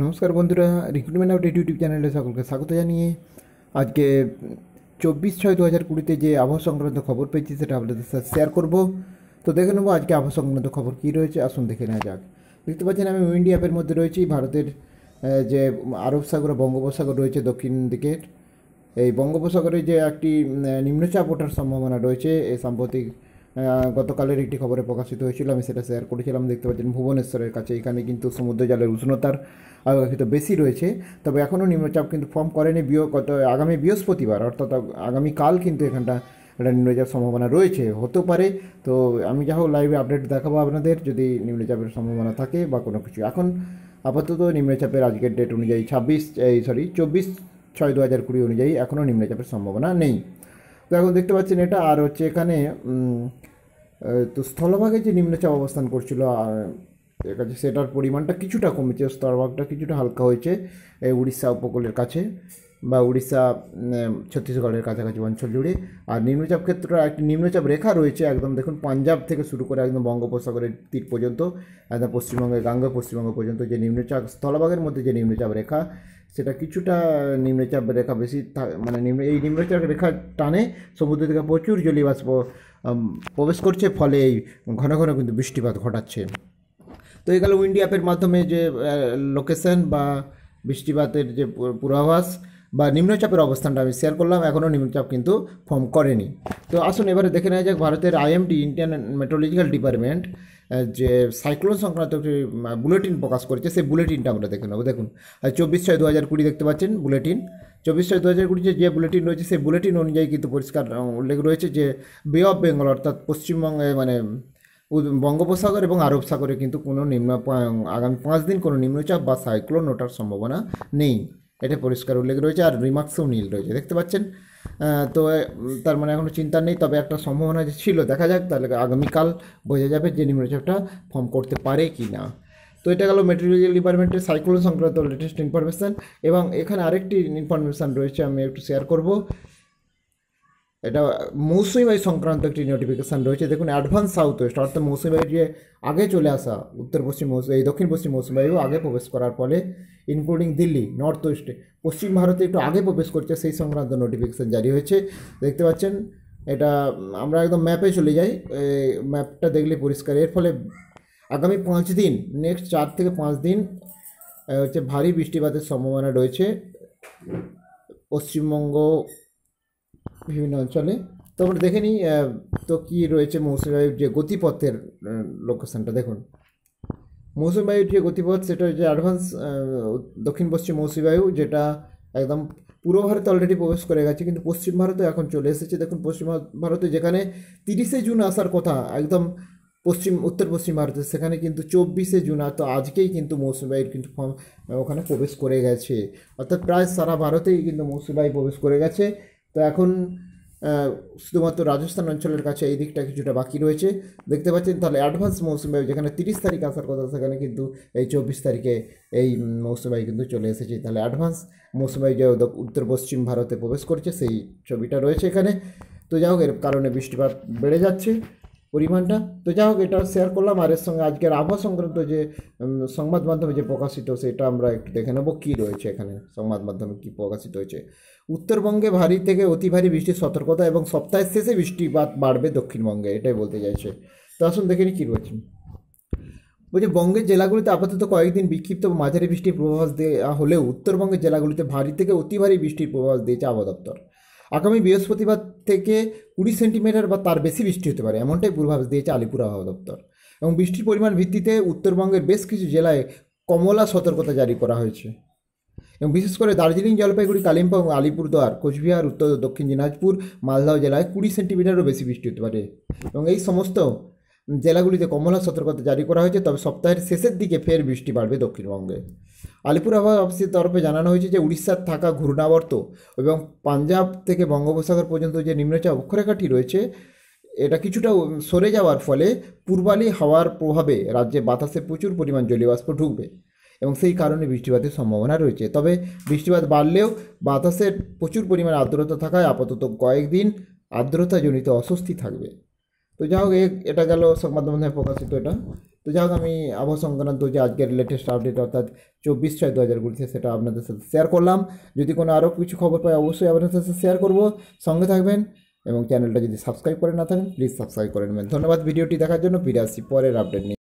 নমস্কার বন্ধুরা recruitment update YouTube চ্যানেলে সকলকে স্বাগত জানিয়ে আজকে চব্বিশ ছয় দু হাজার কুড়িতে যে আবহাওয়া সংক্রান্ত খবর পেয়েছি সেটা আপনাদের সাথে শেয়ার করবো তো দেখে নেবো আজকে আবহাওয়া সংক্রান্ত খবর কী রয়েছে আসুন দেখে নেওয়া যাক দেখতে পাচ্ছেন আমি উইন্ডি অ্যাপের মধ্যে রয়েছি ভারতের যে আরব সাগর বঙ্গোপসাগর রয়েছে দক্ষিণ দিকের এই বঙ্গোপসাগরে যে একটি নিম্নচাপ ওঠার সম্ভাবনা রয়েছে এই সাম্প্রতিক গতকালের একটি খবরে প্রকাশিত হয়েছিল আমি সেটা শেয়ার করেছিলাম দেখতে পাচ্ছেন ভুবনেশ্বরের কাছে এখানে কিন্তু সমুদ্র জলের উষ্ণতার কিন্তু বেশি রয়েছে তবে এখনও নিম্নচাপ কিন্তু ফর্ম করেনি বৃহ গত আগামী বৃহস্পতিবার অর্থাৎ আগামীকাল কিন্তু এখানটা একটা নিম্নচাপ সম্ভাবনা রয়েছে হতে পারে তো আমি যা হোক লাইভে আপডেট দেখাবো আপনাদের যদি নিম্নচাপের সম্ভাবনা থাকে বা কোনো কিছু এখন আপাতত নিম্নচাপের আজকের ডেট অনুযায়ী ছাব্বিশ এই সরি চব্বিশ ছয় দু হাজার কুড়ি অনুযায়ী এখনও নিম্নচাপের সম্ভাবনা নেই তো এখন দেখতে পাচ্ছেন এটা আর হচ্ছে এখানে তো স্থলভাগে যে নিম্নচাপ অবস্থান করছিল কাছে সেটার পরিমাণটা কিছুটা কমেছে স্থলভাগটা কিছুটা হালকা হয়েছে এই উড়িষ্যা উপকূলের কাছে বা উড়িষ্যা ছত্তিশগড়ের কাছাকাছি অঞ্চল জুড়ে আর নিম্নচাপ ক্ষেত্র একটি নিম্নচাপ রেখা রয়েছে একদম দেখুন পাঞ্জাব থেকে শুরু করে একদম বঙ্গোপসাগরের তীর পর্যন্ত একদম পশ্চিমবঙ্গের গাঙ্গা পশ্চিমবঙ্গ পর্যন্ত যে নিম্নচাপ স্থলভাগের মধ্যে যে নিম্নচাপ রেখা সেটা কিছুটা নিম্নচাপ রেখা বেশি মানে নিম্ন এই নিম্নচাপ রেখা টানে সমুদ্র থেকে প্রচুর জলীয়বাষ্প প্রবেশ করছে ফলে এই ঘন ঘন কিন্তু বৃষ্টিপাত ঘটাচ্ছে তো এই গেল উইন্ডি অ্যাপের মাধ্যমে যে লোকেশন বা বৃষ্টিপাতের যে পূর্বাভাস বা নিম্নচাপের অবস্থানটা আমি শেয়ার করলাম এখনও নিম্নচাপ কিন্তু ফর্ম করেনি তো আসুন এবারে দেখে নেওয়া যাক ভারতের আইএমডি ইন্ডিয়ান মেট্রোলজিক্যাল ডিপার্টমেন্ট যে সাইক্লোন সংক্রান্ত একটি বুলেটিন প্রকাশ করেছে সেই বুলেটিনটা আমরা দেখে নেবো দেখুন চব্বিশ ছয় দু হাজার কুড়ি দেখতে পাচ্ছেন বুলেটিন চব্বিশ ছয় দু হাজার কুড়িতে যে বুলেটিন রয়েছে সেই বুলেটিন অনুযায়ী কিন্তু পরিষ্কার উল্লেখ রয়েছে যে বে অফ বেঙ্গল অর্থাৎ পশ্চিমবঙ্গে মানে বঙ্গোপসাগর এবং আরব সাগরে কিন্তু কোনো নিম্ন আগামী পাঁচ দিন কোনো নিম্নচাপ বা সাইক্লোন ওঠার সম্ভাবনা নেই এটা পরিষ্কার উল্লেখ রয়েছে আর রিমার্কসও নীল রয়েছে দেখতে পাচ্ছেন তো তার মানে এখনও চিন্তা নেই তবে একটা সম্ভাবনা যে ছিল দেখা যাক তাহলে আগামীকাল বোঝা যাবে যে নিম্নচাপটা ফর্ম করতে পারে কি না তো এটা গেল মেটেরিয়াল ডিপার্টমেন্টের সাইক্লোন সংক্রান্ত লেটেস্ট ইনফরমেশান এবং এখানে আরেকটি ইনফরমেশান রয়েছে আমি একটু শেয়ার করব এটা মৌসুমি বায়ু সংক্রান্ত একটি নোটিফিকেশান রয়েছে দেখুন অ্যাডভান্স সাউথ ওয়েস্ট অর্থাৎ মৌসুমি বায়ু যে আগে চলে আসা উত্তর পশ্চিম মৌসুমি এই দক্ষিণ পশ্চিম মৌসুমি বায়ু আগে প্রবেশ করার ফলে ইনক্লুডিং দিল্লি নর্থ ওয়েস্টে পশ্চিম ভারতে একটু আগে প্রবেশ করছে সেই সংক্রান্ত নোটিফিকেশান জারি হয়েছে দেখতে পাচ্ছেন এটা আমরা একদম ম্যাপে চলে যাই ম্যাপটা দেখলে পরিষ্কার এর ফলে আগামী পাঁচ দিন নেক্সট চার থেকে পাঁচ দিন হচ্ছে ভারী বৃষ্টিপাতের সম্ভাবনা রয়েছে পশ্চিমবঙ্গ বিভিন্ন অঞ্চলে তো আমরা দেখে নিই তো কী রয়েছে মৌসুমি বায়ুর যে গতিপথের লোকেশনটা দেখুন মৌসুমবায়ুর বায়ুর যে গতিপথ সেটা হচ্ছে অ্যাডভান্স দক্ষিণ পশ্চিম মৌসুমি বায়ু যেটা একদম পূর্ব ভারতে অলরেডি প্রবেশ করে গেছে কিন্তু পশ্চিম ভারতে এখন চলে এসেছে দেখুন পশ্চিম ভারতে যেখানে তিরিশে জুন আসার কথা একদম পশ্চিম উত্তর পশ্চিম ভারতে সেখানে কিন্তু চব্বিশে জুন আর তো আজকেই কিন্তু বায়ুর কিন্তু ওখানে প্রবেশ করে গেছে অর্থাৎ প্রায় সারা ভারতেই কিন্তু মৌসুমিবায়ু প্রবেশ করে গেছে তো এখন শুধুমাত্র রাজস্থান অঞ্চলের কাছে এই দিকটা কিছুটা বাকি রয়েছে দেখতে পাচ্ছেন তাহলে অ্যাডভান্স মৌসুমে যেখানে তিরিশ তারিখ আসার কথা সেখানে কিন্তু এই চব্বিশ তারিখে এই মৌসুমবায়ু কিন্তু চলে এসেছে তাহলে অ্যাডভান্স মৌসুমবায়ু যে উত্তর পশ্চিম ভারতে প্রবেশ করছে সেই ছবিটা রয়েছে এখানে তো যাই হোক এর কারণে বৃষ্টিপাত বেড়ে যাচ্ছে পরিমাণটা তো যাই হোক এটা শেয়ার করলাম আর এর সঙ্গে আজকের আবহাওয়া সংক্রান্ত যে সংবাদ মাধ্যমে যে প্রকাশিত সেটা আমরা একটু দেখে নেবো কী রয়েছে এখানে সংবাদ মাধ্যমে কী প্রকাশিত হয়েছে উত্তরবঙ্গে ভারী থেকে অতি ভারী বৃষ্টির সতর্কতা এবং সপ্তাহের শেষে বৃষ্টিপাত বাড়বে দক্ষিণবঙ্গে এটাই বলতে চাইছে তো আসুন দেখে নি কী রয়েছে বলছি বঙ্গের জেলাগুলিতে আপাতত কয়েকদিন বিক্ষিপ্ত মাঝারি বৃষ্টির পূর্বাভাস দেওয়া হলেও উত্তরবঙ্গের জেলাগুলিতে ভারী থেকে অতি ভারী বৃষ্টির পূর্বাভাস দিয়েছে আবহাওয়া দপ্তর আগামী বৃহস্পতিবার থেকে কুড়ি সেন্টিমিটার বা তার বেশি বৃষ্টি হতে পারে এমনটাই পূর্বাভাস দিয়েছে আলিপুর আবহাওয়া দপ্তর এবং বৃষ্টির পরিমাণ ভিত্তিতে উত্তরবঙ্গের বেশ কিছু জেলায় কমলা সতর্কতা জারি করা হয়েছে এবং বিশেষ করে দার্জিলিং জলপাইগুড়ি কালিম্পং আলিপুরদুয়ার কোচবিহার উত্তর দক্ষিণ দিনাজপুর মালদহ জেলায় কুড়ি সেন্টিমিটারও বেশি বৃষ্টি হতে পারে এবং এই সমস্ত জেলাগুলিতে কমলা সতর্কতা জারি করা হয়েছে তবে সপ্তাহের শেষের দিকে ফের বৃষ্টি বাড়বে দক্ষিণবঙ্গে আলিপুর আবহাওয়া অফিসের তরফে জানানো হয়েছে যে উড়িষ্যার থাকা ঘূর্ণাবর্ত এবং পাঞ্জাব থেকে বঙ্গোপসাগর পর্যন্ত যে নিম্নচাপ অক্ষরেখাটি রয়েছে এটা কিছুটা সরে যাওয়ার ফলে পূর্বালি হাওয়ার প্রভাবে রাজ্যে বাতাসে প্রচুর পরিমাণ জলীয়বাষ্প ঢুকবে এবং সেই কারণে বৃষ্টিপাতের সম্ভাবনা রয়েছে তবে বৃষ্টিপাত বাড়লেও বাতাসের প্রচুর পরিমাণ আর্দ্রতা থাকায় আপাতত কয়েকদিন আর্দ্রতাজনিত অস্বস্তি থাকবে তো যাই হোক এটা গেল সংবাদ মাধ্যমে প্রকাশিত এটা তো যাই হোক আমি আবহাওয়া সংক্রান্ত যে আজকের লেটেস্ট আপডেট অর্থাৎ চব্বিশ ছয় দু হাজার কুড়িতে সেটা আপনাদের সাথে শেয়ার করলাম যদি কোনো আরও কিছু খবর পাই অবশ্যই আপনাদের সাথে শেয়ার করব সঙ্গে থাকবেন এবং চ্যানেলটা যদি সাবস্ক্রাইব করে না থাকেন প্লিজ সাবস্ক্রাইব করে নেবেন ধন্যবাদ ভিডিওটি দেখার জন্য ফিরে আসছি পরের আপডেট নিয়ে